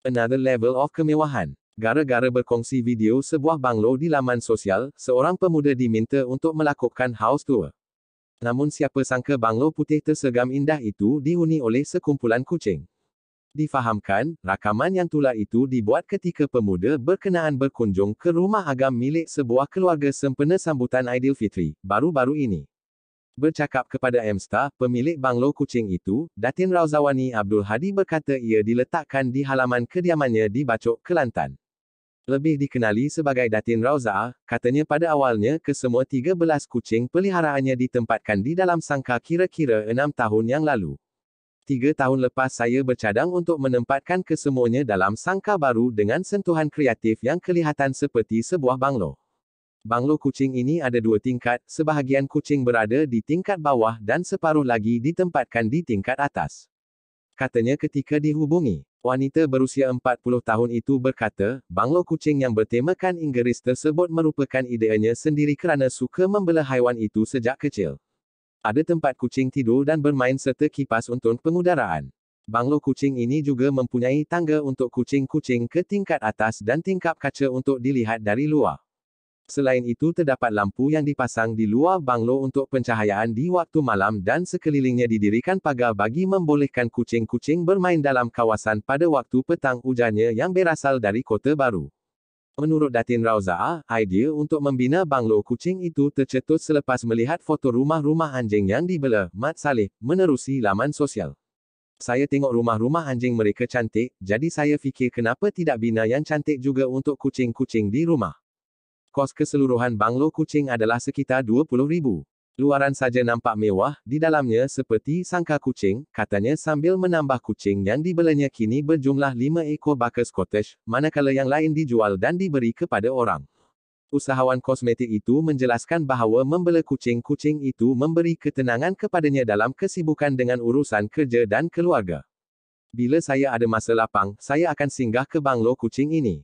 Another level of kemewahan. Gara-gara berkongsi video sebuah banglo di laman sosial, seorang pemuda diminta untuk melakukan house tour. Namun siapa sangka banglo putih tersegam indah itu dihuni oleh sekumpulan kucing. Difahamkan, rakaman yang tular itu dibuat ketika pemuda berkenaan berkunjung ke rumah agam milik sebuah keluarga sempena sambutan Aidilfitri, baru-baru ini. Bercakap kepada Amstar, pemilik banglo kucing itu, Datin Rauzawani Abdul Hadi berkata ia diletakkan di halaman kediamannya di Bacok, Kelantan. Lebih dikenali sebagai Datin Rauza, katanya pada awalnya kesemua 13 kucing peliharaannya ditempatkan di dalam sangka kira-kira 6 tahun yang lalu tiga tahun lepas saya bercadang untuk menempatkan kesemuanya dalam sangka baru dengan sentuhan kreatif yang kelihatan seperti sebuah banglo. Banglo kucing ini ada dua tingkat, sebahagian kucing berada di tingkat bawah dan separuh lagi ditempatkan di tingkat atas. Katanya ketika dihubungi, wanita berusia 40 tahun itu berkata, banglo kucing yang bertemakan Inggeris tersebut merupakan ideanya sendiri kerana suka membela haiwan itu sejak kecil. Ada tempat kucing tidur dan bermain serta kipas untuk pengudaraan. Banglo kucing ini juga mempunyai tangga untuk kucing-kucing ke tingkat atas dan tingkap kaca untuk dilihat dari luar. Selain itu terdapat lampu yang dipasang di luar banglo untuk pencahayaan di waktu malam dan sekelilingnya didirikan pagar bagi membolehkan kucing-kucing bermain dalam kawasan pada waktu petang hujannya yang berasal dari kota baru. Menurut Datin Rauza, idea untuk membina banglo kucing itu tercetus selepas melihat foto rumah-rumah anjing yang dibela Mat Saleh menerusi laman sosial. Saya tengok rumah-rumah anjing mereka cantik, jadi saya fikir kenapa tidak bina yang cantik juga untuk kucing-kucing di rumah. Kos keseluruhan banglo kucing adalah sekitar 20,000. Luaran saja nampak mewah, di dalamnya seperti sangka kucing, katanya sambil menambah kucing yang dibelanya kini berjumlah lima ekor baka Scottish, manakala yang lain dijual dan diberi kepada orang. Usahawan kosmetik itu menjelaskan bahawa membela kucing-kucing itu memberi ketenangan kepadanya dalam kesibukan dengan urusan kerja dan keluarga. Bila saya ada masa lapang, saya akan singgah ke banglo kucing ini.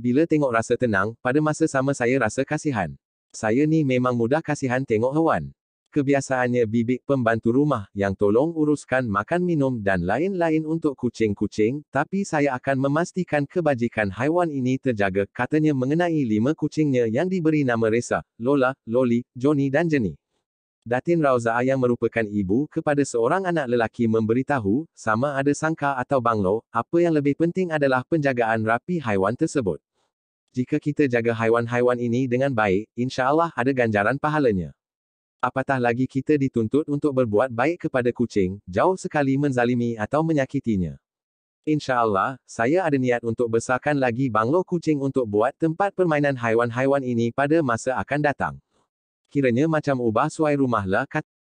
Bila tengok rasa tenang, pada masa sama saya rasa kasihan saya ni memang mudah kasihan tengok hewan. Kebiasaannya bibik pembantu rumah yang tolong uruskan makan minum dan lain-lain untuk kucing-kucing, tapi saya akan memastikan kebajikan haiwan ini terjaga, katanya mengenai lima kucingnya yang diberi nama Resa, Lola, Loli, Johnny dan Jenny. Datin Rauza yang merupakan ibu kepada seorang anak lelaki memberitahu, sama ada sangka atau banglo, apa yang lebih penting adalah penjagaan rapi haiwan tersebut. Jika kita jaga haiwan-haiwan ini dengan baik, insya Allah ada ganjaran pahalanya. Apatah lagi kita dituntut untuk berbuat baik kepada kucing, jauh sekali menzalimi atau menyakitinya. Insya Allah, saya ada niat untuk besarkan lagi banglo kucing untuk buat tempat permainan haiwan-haiwan ini pada masa akan datang. Kiranya macam ubah suai rumah lah kata.